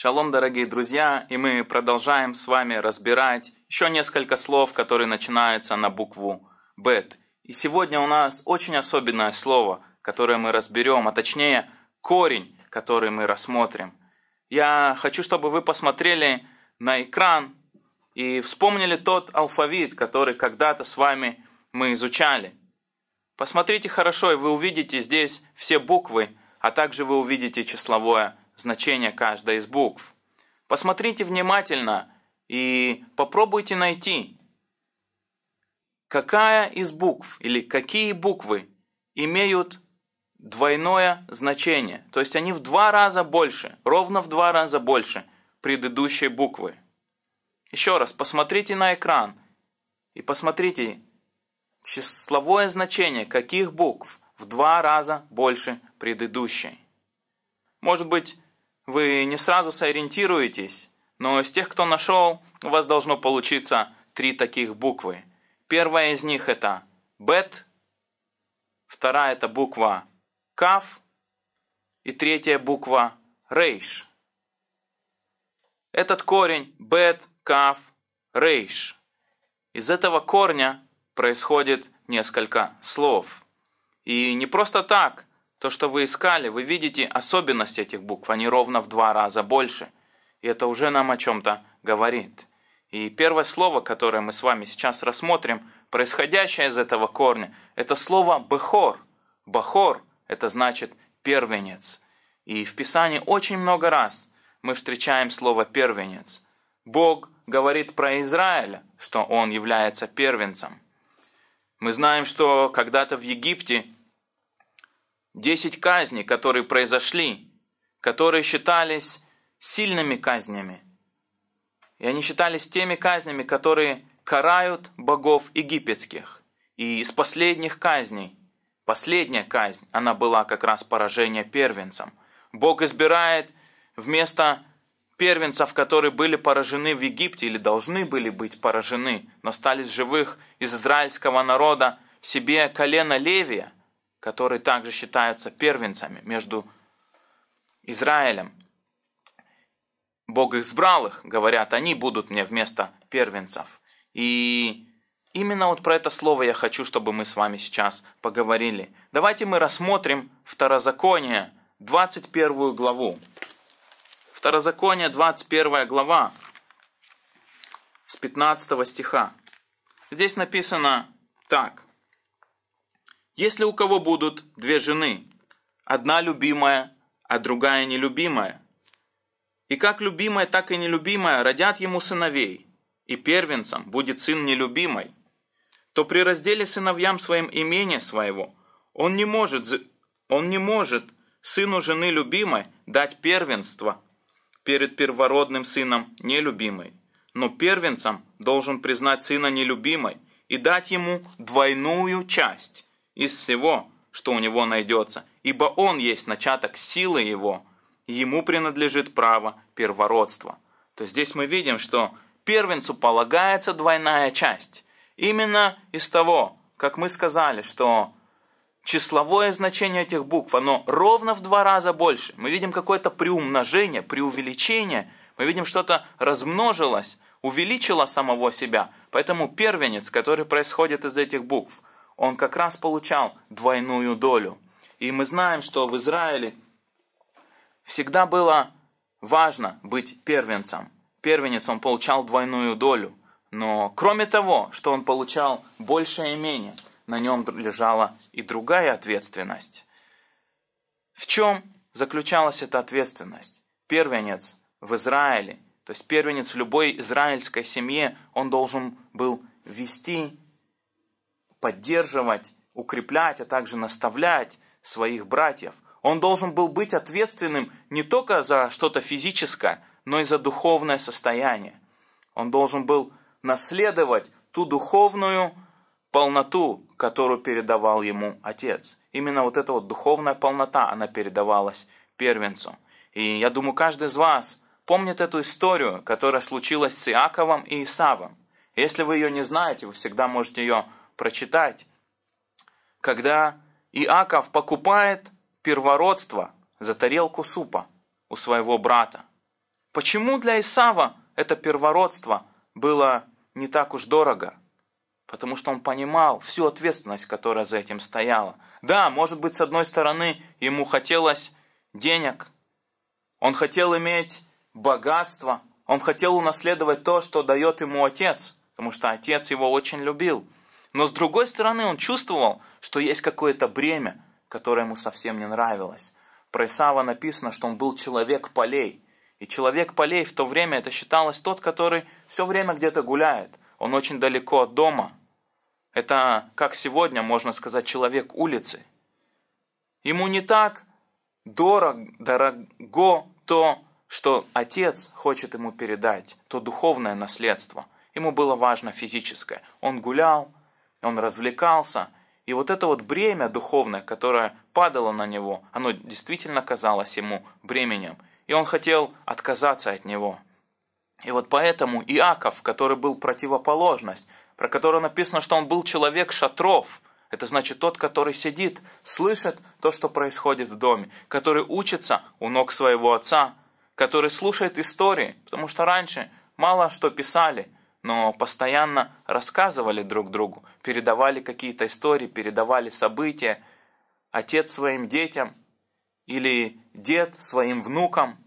Шалом, дорогие друзья, и мы продолжаем с вами разбирать еще несколько слов, которые начинаются на букву «бет». И сегодня у нас очень особенное слово, которое мы разберем, а точнее корень, который мы рассмотрим. Я хочу, чтобы вы посмотрели на экран и вспомнили тот алфавит, который когда-то с вами мы изучали. Посмотрите хорошо, и вы увидите здесь все буквы, а также вы увидите числовое значение каждой из букв. Посмотрите внимательно и попробуйте найти, какая из букв или какие буквы имеют двойное значение. То есть они в два раза больше, ровно в два раза больше предыдущей буквы. Еще раз, посмотрите на экран и посмотрите числовое значение каких букв в два раза больше предыдущей. Может быть, вы не сразу сориентируетесь, но из тех, кто нашел, у вас должно получиться три таких буквы. Первая из них это бет, вторая это буква каф и третья буква рейш. Этот корень бет, каф, рейш. Из этого корня происходит несколько слов. И не просто так то, что вы искали, вы видите особенность этих букв, они ровно в два раза больше. И это уже нам о чем-то говорит. И первое слово, которое мы с вами сейчас рассмотрим, происходящее из этого корня, это слово «бехор». «Бахор» – это значит «первенец». И в Писании очень много раз мы встречаем слово «первенец». Бог говорит про Израиль, что он является первенцем. Мы знаем, что когда-то в Египте Десять казней, которые произошли, которые считались сильными казнями. И они считались теми казнями, которые карают богов египетских. И из последних казней, последняя казнь, она была как раз поражение первенцам. Бог избирает вместо первенцев, которые были поражены в Египте или должны были быть поражены, но стали живых из израильского народа, себе колено Левия – которые также считаются первенцами между Израилем. Бог избрал их, говорят, они будут мне вместо первенцев. И именно вот про это слово я хочу, чтобы мы с вами сейчас поговорили. Давайте мы рассмотрим Второзаконие, 21 главу. Второзаконие, 21 глава, с 15 стиха. Здесь написано так. Если у кого будут две жены, одна любимая, а другая нелюбимая, и как любимая, так и нелюбимая родят ему сыновей, и первенцем будет сын нелюбимой, то при разделе сыновьям своим имения своего он не может, он не может сыну жены любимой дать первенство перед первородным сыном нелюбимой, но первенцем должен признать сына нелюбимой и дать ему двойную часть из всего, что у него найдется, ибо он есть начаток силы его, ему принадлежит право первородства. То есть здесь мы видим, что первенцу полагается двойная часть. Именно из того, как мы сказали, что числовое значение этих букв, оно ровно в два раза больше. Мы видим какое-то приумножение, преувеличение, мы видим что-то размножилось, увеличило самого себя. Поэтому первенец, который происходит из этих букв – он как раз получал двойную долю. И мы знаем, что в Израиле всегда было важно быть первенцем. Первенец, он получал двойную долю. Но кроме того, что он получал большее имение, на нем лежала и другая ответственность. В чем заключалась эта ответственность? Первенец в Израиле, то есть первенец в любой израильской семье, он должен был вести поддерживать, укреплять, а также наставлять своих братьев. Он должен был быть ответственным не только за что-то физическое, но и за духовное состояние. Он должен был наследовать ту духовную полноту, которую передавал ему отец. Именно вот эта вот духовная полнота, она передавалась первенцу. И я думаю, каждый из вас помнит эту историю, которая случилась с Иаковом и Исавом. Если вы ее не знаете, вы всегда можете ее прочитать, когда Иаков покупает первородство за тарелку супа у своего брата. Почему для Исава это первородство было не так уж дорого? Потому что он понимал всю ответственность, которая за этим стояла. Да, может быть, с одной стороны, ему хотелось денег, он хотел иметь богатство, он хотел унаследовать то, что дает ему отец, потому что отец его очень любил – но с другой стороны, он чувствовал, что есть какое-то бремя, которое ему совсем не нравилось. Про Исава написано, что он был человек полей. И человек полей в то время это считалось тот, который все время где-то гуляет. Он очень далеко от дома. Это, как сегодня, можно сказать, человек улицы. Ему не так дорог, дорого то, что отец хочет ему передать, то духовное наследство. Ему было важно физическое. Он гулял, он развлекался. И вот это вот бремя духовное, которое падало на него, оно действительно казалось ему бременем. И он хотел отказаться от него. И вот поэтому Иаков, который был противоположность, про которого написано, что он был человек шатров – это значит тот, который сидит, слышит то, что происходит в доме, который учится у ног своего отца, который слушает истории, потому что раньше мало что писали, но постоянно рассказывали друг другу, передавали какие-то истории, передавали события. Отец своим детям или дед своим внукам.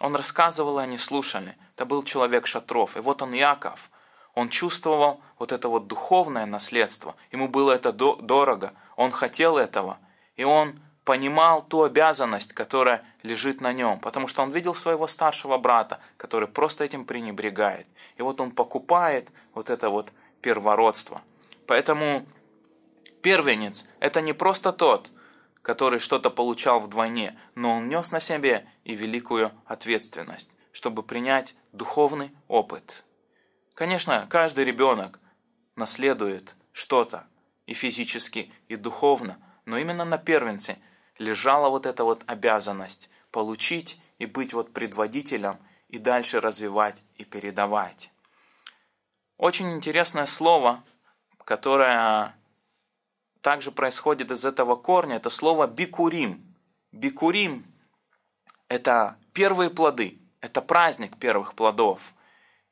Он рассказывал, и они слушали. Это был человек Шатров. И вот он, Яков. Он чувствовал вот это вот духовное наследство. Ему было это дорого. Он хотел этого. И он понимал ту обязанность, которая лежит на нем, потому что он видел своего старшего брата, который просто этим пренебрегает. И вот он покупает вот это вот первородство. Поэтому первенец – это не просто тот, который что-то получал вдвойне, но он нес на себе и великую ответственность, чтобы принять духовный опыт. Конечно, каждый ребенок наследует что-то и физически, и духовно, но именно на первенце – лежала вот эта вот обязанность получить и быть вот предводителем и дальше развивать и передавать. Очень интересное слово, которое также происходит из этого корня, это слово бикурим. Бикурим – это первые плоды, это праздник первых плодов.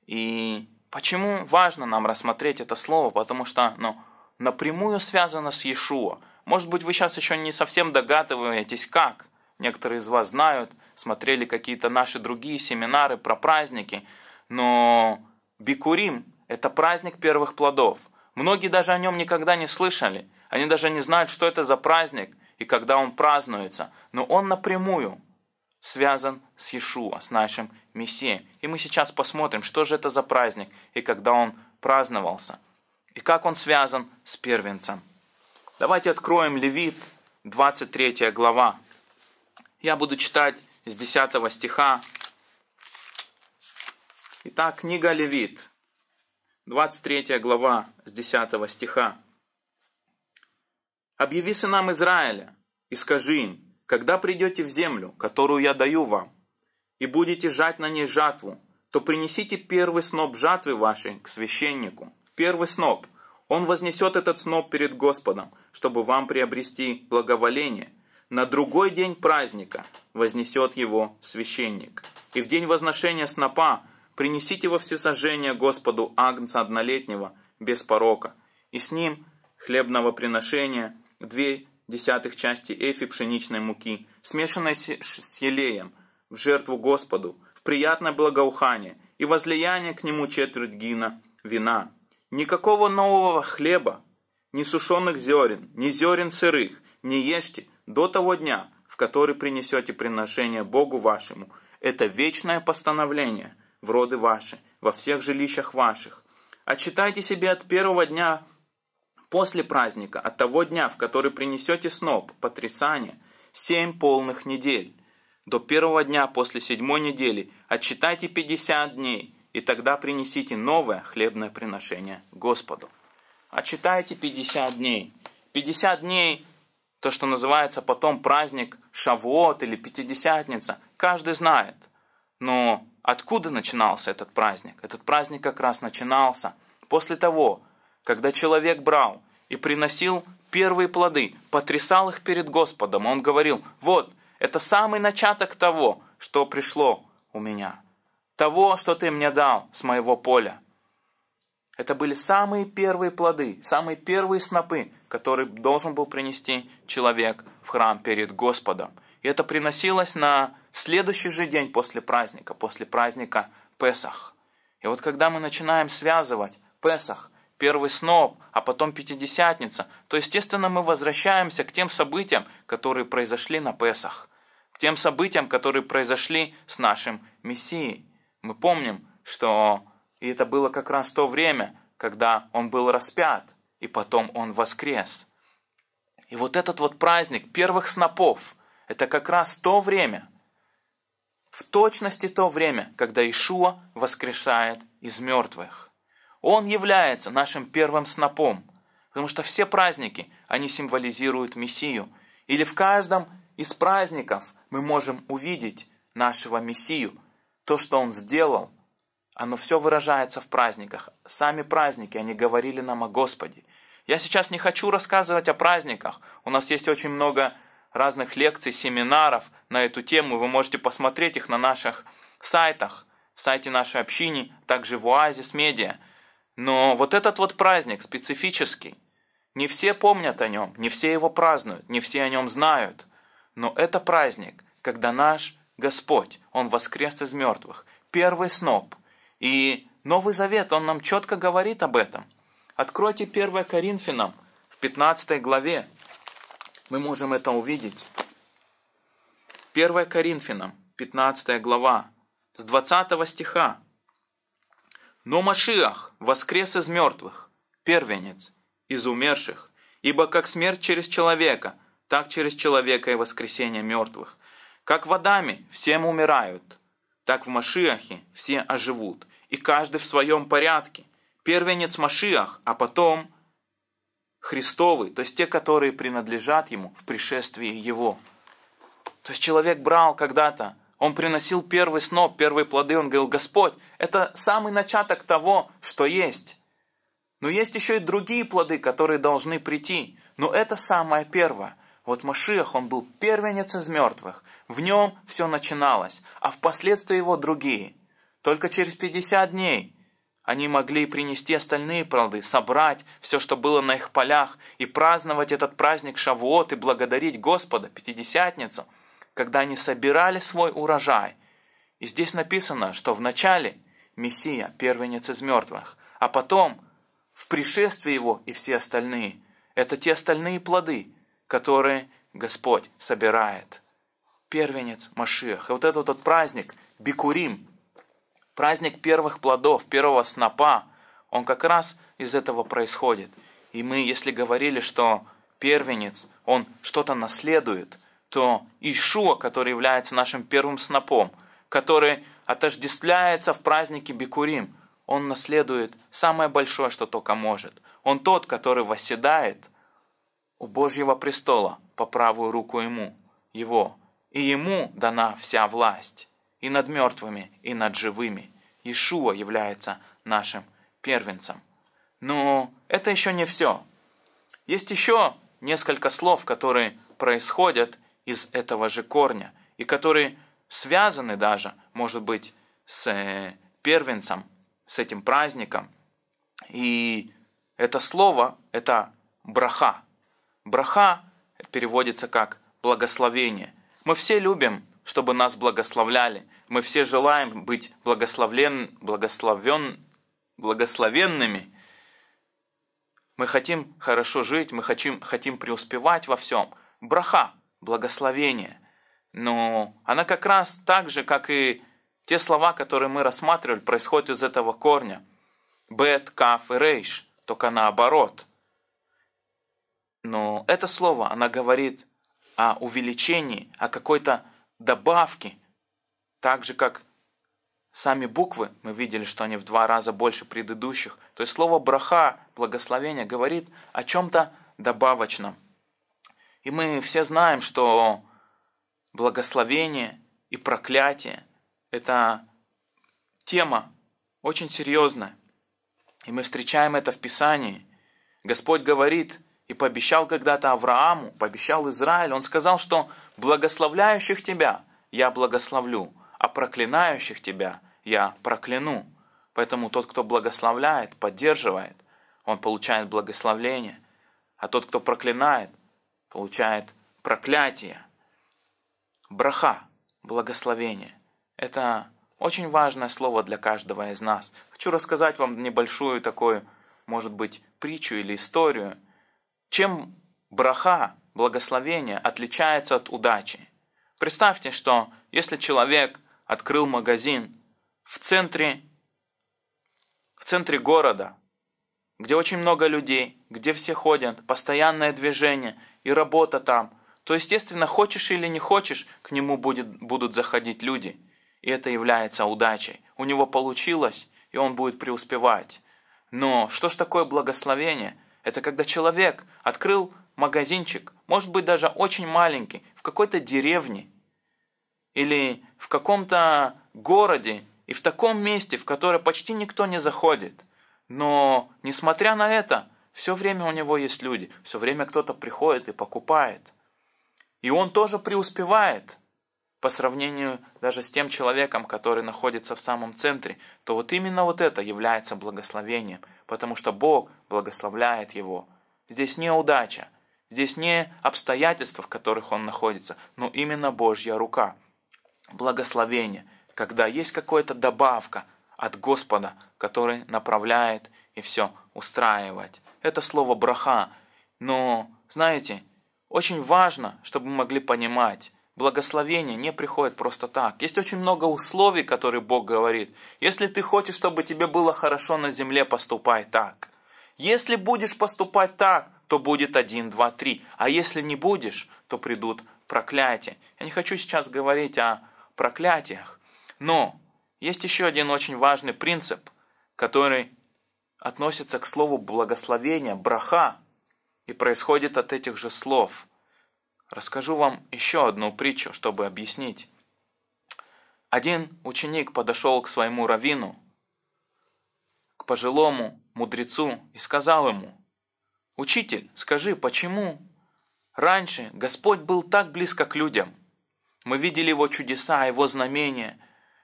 И почему важно нам рассмотреть это слово? Потому что оно напрямую связано с Иешуа – может быть, вы сейчас еще не совсем догадываетесь, как. Некоторые из вас знают, смотрели какие-то наши другие семинары про праздники, но Бикурим – это праздник первых плодов. Многие даже о нем никогда не слышали, они даже не знают, что это за праздник и когда он празднуется, но он напрямую связан с Иешуа, с нашим Мессией. И мы сейчас посмотрим, что же это за праздник и когда он праздновался, и как он связан с первенцем – Давайте откроем Левит, 23 глава. Я буду читать с 10 стиха. Итак, книга Левит, 23 глава, с 10 стиха. «Объяви сынам Израиля и скажи им, когда придете в землю, которую я даю вам, и будете жать на ней жатву, то принесите первый сноп жатвы вашей к священнику. Первый сноп – он вознесет этот сноп перед Господом, чтобы вам приобрести благоволение. На другой день праздника вознесет его священник. И в день возношения снопа принесите во всесожжение Господу Агнца однолетнего, без порока, и с ним хлебного приношения, две десятых части эфи пшеничной муки, смешанной с елеем, в жертву Господу, в приятное благоухание, и возлияние к нему четверть гина вина. Никакого нового хлеба, ни сушеных зерен, ни зерен сырых не ешьте до того дня, в который принесете приношение Богу вашему. Это вечное постановление в роды ваши, во всех жилищах ваших. Отчитайте себе от первого дня после праздника, от того дня, в который принесете сноп, потрясание, семь полных недель. До первого дня после седьмой недели отчитайте пятьдесят дней, и тогда принесите новое хлебное приношение Господу. А читайте 50 дней. 50 дней, то, что называется потом праздник Шавуот или Пятидесятница, каждый знает. Но откуда начинался этот праздник? Этот праздник как раз начинался после того, когда человек брал и приносил первые плоды, потрясал их перед Господом. Он говорил, вот, это самый начаток того, что пришло у меня того, что ты мне дал с моего поля. Это были самые первые плоды, самые первые снопы, которые должен был принести человек в храм перед Господом. И это приносилось на следующий же день после праздника, после праздника Песах. И вот когда мы начинаем связывать Песах, первый сноп, а потом Пятидесятница, то, естественно, мы возвращаемся к тем событиям, которые произошли на Песах, к тем событиям, которые произошли с нашим Мессией. Мы помним, что и это было как раз то время, когда он был распят, и потом он воскрес. И вот этот вот праздник первых снопов, это как раз то время, в точности то время, когда Ишуа воскрешает из мертвых. Он является нашим первым снопом, потому что все праздники, они символизируют Мессию. Или в каждом из праздников мы можем увидеть нашего Мессию – то, что Он сделал, оно все выражается в праздниках. Сами праздники, они говорили нам о Господе. Я сейчас не хочу рассказывать о праздниках. У нас есть очень много разных лекций, семинаров на эту тему. Вы можете посмотреть их на наших сайтах, в сайте нашей общины, также в Оазис Медиа. Но вот этот вот праздник специфический. Не все помнят о нем, не все его празднуют, не все о нем знают. Но это праздник, когда наш Господь, Он воскрес из мертвых, первый сноп. И Новый Завет, Он нам четко говорит об этом. Откройте 1 Коринфянам в 15 главе. Мы можем это увидеть. 1 Коринфянам, 15 глава, с 20 стиха. «Но Машиах воскрес из мертвых, первенец, из умерших, ибо как смерть через человека, так через человека и воскресение мертвых. Как в Адаме все умирают, так в Машиахе все оживут, и каждый в своем порядке. Первенец Машиах, а потом Христовый, то есть те, которые принадлежат Ему в пришествии Его. То есть человек брал когда-то, он приносил первый сноп, первые плоды, он говорил, Господь, это самый начаток того, что есть. Но есть еще и другие плоды, которые должны прийти. Но это самое первое. Вот Машиах, он был первенец из мертвых. В нем все начиналось, а впоследствии его другие. Только через 50 дней они могли принести остальные плоды, собрать все, что было на их полях, и праздновать этот праздник Шавуот и благодарить Господа, Пятидесятницу, когда они собирали свой урожай. И здесь написано, что вначале Мессия, первенец из мертвых, а потом в пришествии его и все остальные. Это те остальные плоды, которые Господь собирает первенец Машиах. И вот этот вот праздник, Бикурим, праздник первых плодов, первого снопа, он как раз из этого происходит. И мы, если говорили, что первенец, он что-то наследует, то Ишуа, который является нашим первым снопом, который отождествляется в празднике Бикурим, он наследует самое большое, что только может. Он тот, который восседает у Божьего престола по правую руку ему, его, и ему дана вся власть, и над мертвыми, и над живыми. Ишуа является нашим первенцем. Но это еще не все. Есть еще несколько слов, которые происходят из этого же корня, и которые связаны даже, может быть, с э, первенцем, с этим праздником. И это слово – это браха. Браха переводится как благословение – мы все любим, чтобы нас благословляли. Мы все желаем быть благословлен, благословен, благословенными. Мы хотим хорошо жить, мы хотим, хотим преуспевать во всем. Браха, благословение. Но она как раз так же, как и те слова, которые мы рассматривали, происходят из этого корня. Бет, каф и рейш, только наоборот. Но это слово, она говорит – о увеличении, о какой-то добавке. Так же, как сами буквы, мы видели, что они в два раза больше предыдущих. То есть слово браха, благословение, говорит о чем-то добавочном. И мы все знаем, что благословение и проклятие – это тема очень серьезная. И мы встречаем это в Писании. Господь говорит, и пообещал когда-то Аврааму, пообещал Израилю. Он сказал, что благословляющих тебя я благословлю, а проклинающих тебя я прокляну. Поэтому тот, кто благословляет, поддерживает, он получает благословление, а тот, кто проклинает, получает проклятие. Браха, благословение. Это очень важное слово для каждого из нас. Хочу рассказать вам небольшую такую, может быть, притчу или историю, чем браха, благословение, отличается от удачи? Представьте, что если человек открыл магазин в центре, в центре города, где очень много людей, где все ходят, постоянное движение и работа там, то, естественно, хочешь или не хочешь, к нему будет, будут заходить люди. И это является удачей. У него получилось, и он будет преуспевать. Но что ж такое благословение – это когда человек открыл магазинчик, может быть даже очень маленький, в какой-то деревне или в каком-то городе и в таком месте, в которое почти никто не заходит. Но, несмотря на это, все время у него есть люди, все время кто-то приходит и покупает. И он тоже преуспевает по сравнению даже с тем человеком, который находится в самом центре, то вот именно вот это является благословением – потому что Бог благословляет его. Здесь не удача, здесь не обстоятельства, в которых он находится, но именно Божья рука. Благословение, когда есть какая-то добавка от Господа, который направляет и все устраивает. Это слово браха. Но, знаете, очень важно, чтобы мы могли понимать, Благословение не приходит просто так. Есть очень много условий, которые Бог говорит. Если ты хочешь, чтобы тебе было хорошо на земле, поступай так. Если будешь поступать так, то будет один, два, три. А если не будешь, то придут проклятия. Я не хочу сейчас говорить о проклятиях. Но есть еще один очень важный принцип, который относится к слову благословения, браха, и происходит от этих же слов – Расскажу вам еще одну притчу, чтобы объяснить. Один ученик подошел к своему равину, к пожилому мудрецу и сказал ему, «Учитель, скажи, почему раньше Господь был так близко к людям? Мы видели Его чудеса, Его знамения,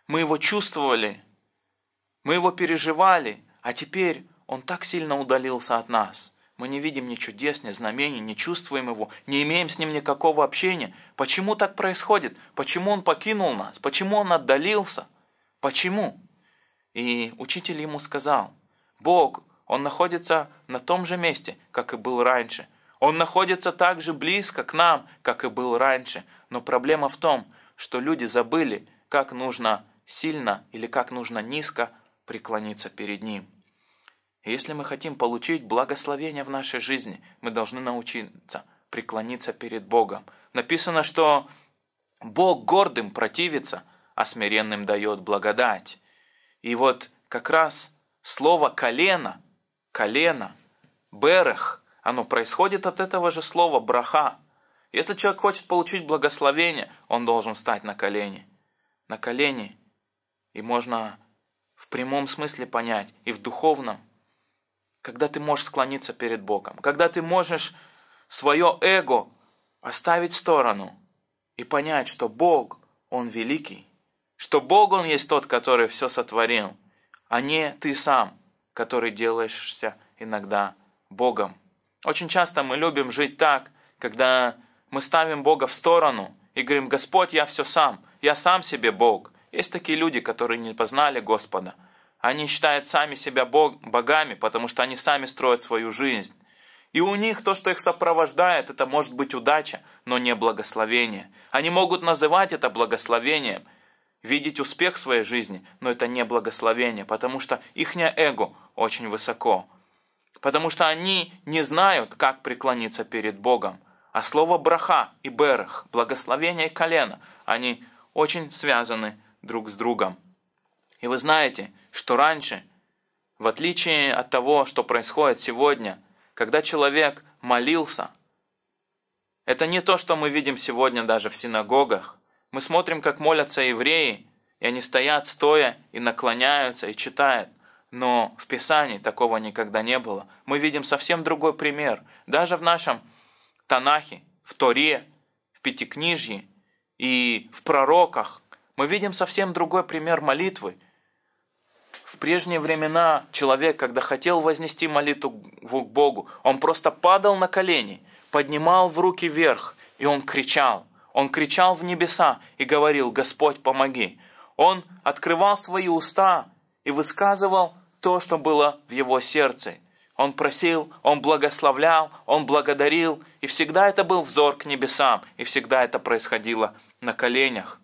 мы Его чувствовали, мы Его переживали, а теперь Он так сильно удалился от нас. Мы не видим ни чудес, ни знамений, не чувствуем его, не имеем с ним никакого общения. Почему так происходит? Почему он покинул нас? Почему он отдалился? Почему? И учитель ему сказал, Бог, он находится на том же месте, как и был раньше. Он находится так же близко к нам, как и был раньше. Но проблема в том, что люди забыли, как нужно сильно или как нужно низко преклониться перед Ним. Если мы хотим получить благословение в нашей жизни, мы должны научиться преклониться перед Богом. Написано, что Бог гордым противится, а смиренным дает благодать. И вот как раз слово «колено», «колено», «берех», оно происходит от этого же слова «браха». Если человек хочет получить благословение, он должен встать на колени. На колени. И можно в прямом смысле понять, и в духовном – когда ты можешь склониться перед Богом, когда ты можешь свое эго оставить в сторону и понять, что Бог, Он великий, что Бог, Он есть тот, который все сотворил, а не ты сам, который делаешься иногда Богом. Очень часто мы любим жить так, когда мы ставим Бога в сторону и говорим, Господь, я все сам, я сам себе Бог. Есть такие люди, которые не познали Господа – они считают сами себя бог, богами, потому что они сами строят свою жизнь. И у них то, что их сопровождает, это может быть удача, но не благословение. Они могут называть это благословением, видеть успех в своей жизни, но это не благословение, потому что их эго очень высоко. Потому что они не знают, как преклониться перед Богом. А слово «браха» и «берах», «благословение» и «колено», они очень связаны друг с другом. И вы знаете, что раньше, в отличие от того, что происходит сегодня, когда человек молился, это не то, что мы видим сегодня даже в синагогах. Мы смотрим, как молятся евреи, и они стоят стоя и наклоняются и читают. Но в Писании такого никогда не было. Мы видим совсем другой пример. Даже в нашем Танахе, в Торе, в Пятикнижье и в пророках мы видим совсем другой пример молитвы – прежние времена человек, когда хотел вознести молитву к Богу, он просто падал на колени, поднимал в руки вверх, и он кричал. Он кричал в небеса и говорил, «Господь, помоги!» Он открывал свои уста и высказывал то, что было в его сердце. Он просил, он благословлял, он благодарил, и всегда это был взор к небесам, и всегда это происходило на коленях.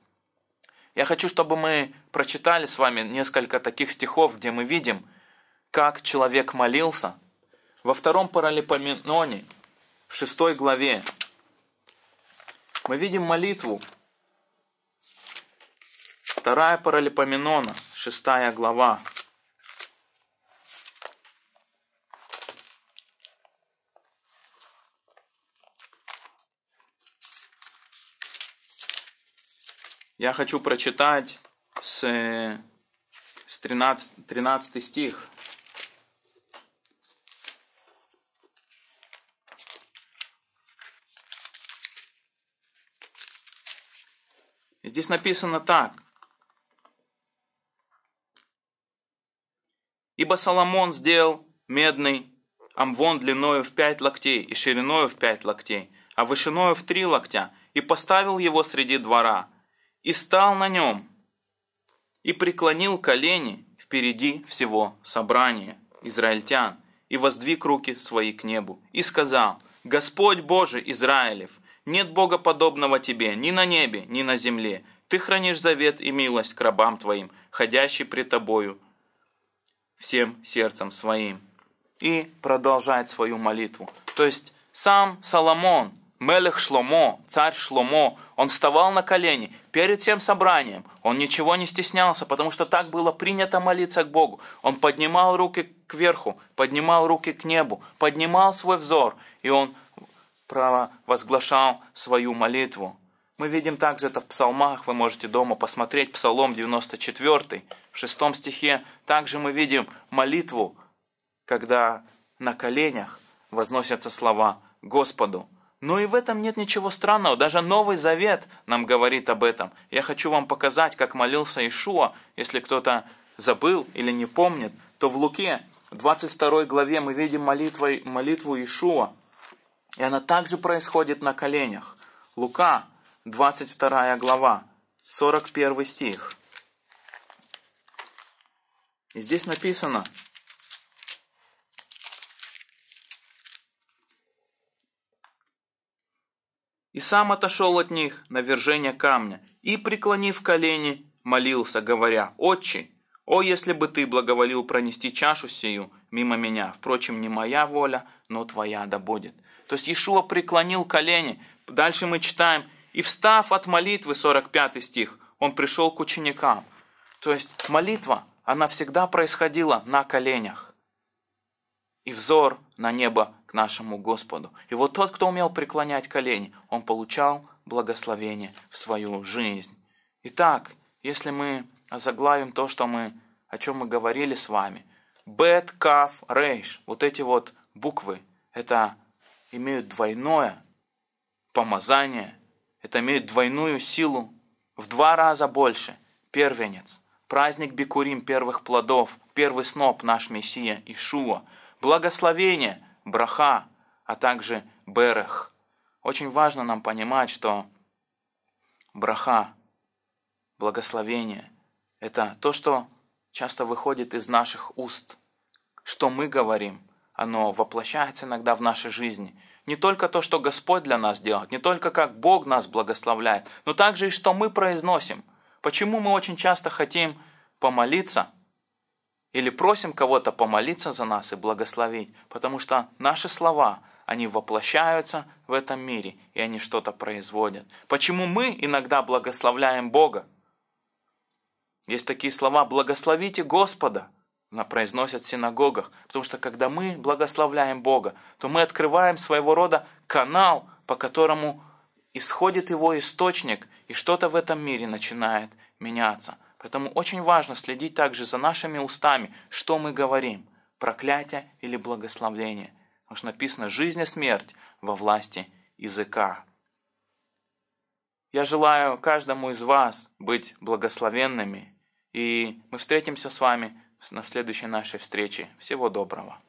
Я хочу, чтобы мы прочитали с вами несколько таких стихов, где мы видим, как человек молился. Во втором паралипоменоне, в шестой главе, мы видим молитву. Вторая паралипоменона, шестая глава, Я хочу прочитать с, с 13, 13 стих. Здесь написано так. Ибо Соломон сделал медный амвон длиною в пять локтей и шириною в пять локтей, а вышиною в три локтя, и поставил его среди двора – и стал на нем, и преклонил колени впереди всего собрания израильтян, и воздвиг руки свои к небу, и сказал, «Господь Боже Израилев, нет Бога подобного тебе ни на небе, ни на земле. Ты хранишь завет и милость к рабам твоим, ходящий пред тобою всем сердцем своим». И продолжает свою молитву. То есть сам Соломон, Мелех Шломо, царь Шломо, он вставал на колени перед всем собранием он ничего не стеснялся, потому что так было принято молиться к Богу. Он поднимал руки кверху, поднимал руки к небу, поднимал свой взор, и он право возглашал свою молитву. Мы видим также это в псалмах, вы можете дома посмотреть, псалом 94, в шестом стихе. Также мы видим молитву, когда на коленях возносятся слова Господу. Но и в этом нет ничего странного, даже Новый Завет нам говорит об этом. Я хочу вам показать, как молился Ишуа, если кто-то забыл или не помнит, то в Луке 22 главе мы видим молитвой, молитву Ишуа, и она также происходит на коленях. Лука 22 глава, 41 стих. И здесь написано, и сам отошел от них на вержение камня, и, преклонив колени, молился, говоря, «Отче, о, если бы ты благоволил пронести чашу сию мимо меня, впрочем, не моя воля, но твоя да будет». То есть Иешуа преклонил колени, дальше мы читаем, «И встав от молитвы», 45 стих, он пришел к ученикам. То есть молитва, она всегда происходила на коленях. И взор на небо нашему Господу. И вот тот, кто умел преклонять колени, он получал благословение в свою жизнь. Итак, если мы заглавим то, что мы, о чем мы говорили с вами, Бет, Каф, Рейш, вот эти вот буквы, это имеют двойное помазание, это имеет двойную силу в два раза больше. Первенец, праздник Бикурим первых плодов, первый сноп наш Мессия Ишуа, благословение – браха, а также берех. Очень важно нам понимать, что браха, благословение – это то, что часто выходит из наших уст, что мы говорим, оно воплощается иногда в нашей жизни. Не только то, что Господь для нас делает, не только как Бог нас благословляет, но также и что мы произносим. Почему мы очень часто хотим помолиться – или просим кого-то помолиться за нас и благословить, потому что наши слова, они воплощаются в этом мире, и они что-то производят. Почему мы иногда благословляем Бога? Есть такие слова «благословите Господа», произносят в синагогах, потому что когда мы благословляем Бога, то мы открываем своего рода канал, по которому исходит его источник, и что-то в этом мире начинает меняться – Поэтому очень важно следить также за нашими устами, что мы говорим, проклятие или благословление. Потому что написано «жизнь и смерть во власти языка». Я желаю каждому из вас быть благословенными, и мы встретимся с вами на следующей нашей встрече. Всего доброго!